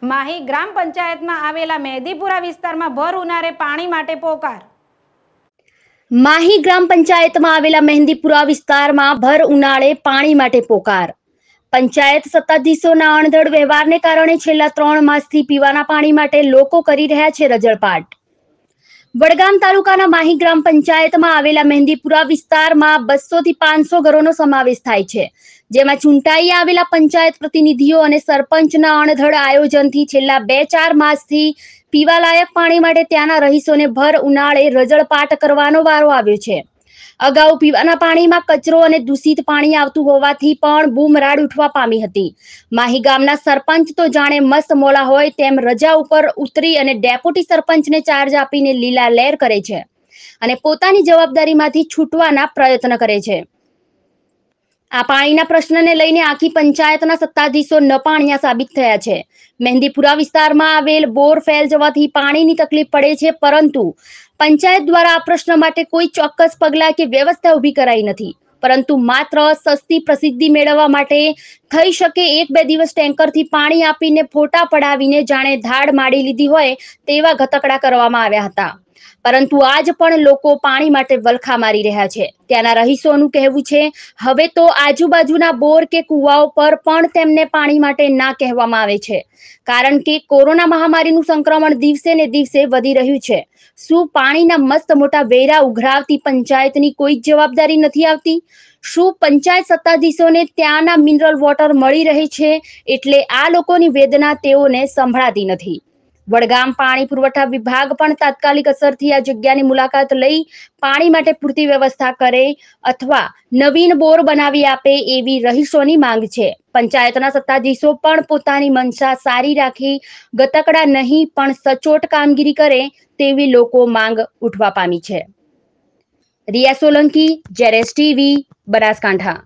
માહી ગ્રામ પંચાયતમાં આવેલા મહેદીપુરા વિસ્તારમાં ભર ઉનાળે પાણી માટે પોકાર માહી ગ્રામ પંચાયતમાં આવેલા મહેંદીપુરા વિસ્તારમાં ભર ઉનાળે પાણી માટે પોકાર પંચાયત સત્તાધીશોના અણધડ વ્યવહારને કારણે છેલ્લા ત્રણ માસથી પીવાના પાણી માટે લોકો કરી રહ્યા છે રજળપાટ વડગામ તાલુકાના માહી ગ્રામ પંચાયતમાં આવેલા મહેંદીપુરા વિસ્તારમાં બસો થી પાંચસો ઘરોનો સમાવેશ થાય છે જેમાં ચૂંટાઈ આવેલા પંચાયત પ્રતિનિધિઓ અને સરપંચના અણધડ આયોજનથી છેલ્લા બે ચાર માસથી પીવાલાયક પાણી માટે ત્યાંના રહીશોને ભર ઉનાળે રજળપાટ કરવાનો વારો આવ્યો છે અગાઉ પીવાના પાણીમાં કચરો અને દૂષિત પાણી આવતું હોવાથી પણ બૂમરાડ ઉઠવા પામી હતી માહી ગામના સરપંચ તો જાણે મસ્ત મોલા હોય તેમ રજા ઉપર ઉતરી અને ડેપ્યુટી સરપંચને ચાર્જ આપીને લીલા લહેર કરે છે અને પોતાની જવાબદારીમાંથી છૂટવાના પ્રયત્ન કરે છે આ પાણીના પ્રશ્નને લઈને આખી પંચાયતના સત્તાધીશો નપાણિયા સાબિત થયા છે મહેંદીપુરા વિસ્તારમાં આવેલ બોર ફેલ જવાથી પાણીની તકલીફ પડે છે પરંતુ પંચાયત દ્વારા આ પ્રશ્ન માટે કોઈ ચોક્કસ પગલાં કે વ્યવસ્થા ઊભી કરાઈ નથી પરંતુ માત્ર સસ્તી પ્રસિદ્ધિ મેળવવા માટે થઈ શકે એક બે દિવસ ટેન્કરથી પાણી આપીને ફોટા પડાવીને જાણે ધાડ માડી લીધી હોય તેવા ઘતકડા કરવામાં આવ્યા હતા પરંતુ આજ પણ લોકો પાણી માટે વલખા મારી રહ્યા છે ત્યાંના રહીશોનું કહેવું છે હવે તો આજુબાજુના બોર કે કુવાઓ પર પણ તેમને પાણી માટે ના કહેવામાં આવે છે કારણ કે કોરોના મહામારીનું સંક્રમણ દિવસે ને દિવસે વધી રહ્યું છે શું પાણીના મસ્ત મોટા વેરા ઉઘરાવતી પંચાયતની કોઈ જવાબદારી નથી આવતી શું પંચાયત સત્તાધીશોને ત્યાંના મિનરલ વોટર મળી રહે છે એટલે આ લોકોની વેદના તેઓને સંભળાતી નથી વડગામ પાણી પુરવઠા વિભાગ પણ તાત્કાલિક અસરથી આ જગ્યાની મુલાકાત લઈ પાણી માટે પૂરતી વ્યવસ્થા કરે અથવા નવીન બોર બનાવી આપે એવી રહીશોની માંગ છે પંચાયતના સત્તાધીશો પણ પોતાની મનસા સારી રાખી ગતકડા નહીં પણ સચોટ કામગીરી કરે તેવી લોકો માંગ ઉઠવા પામી છે રિયા સોલંકી જેરેસ ટીવી બનાસકાંઠા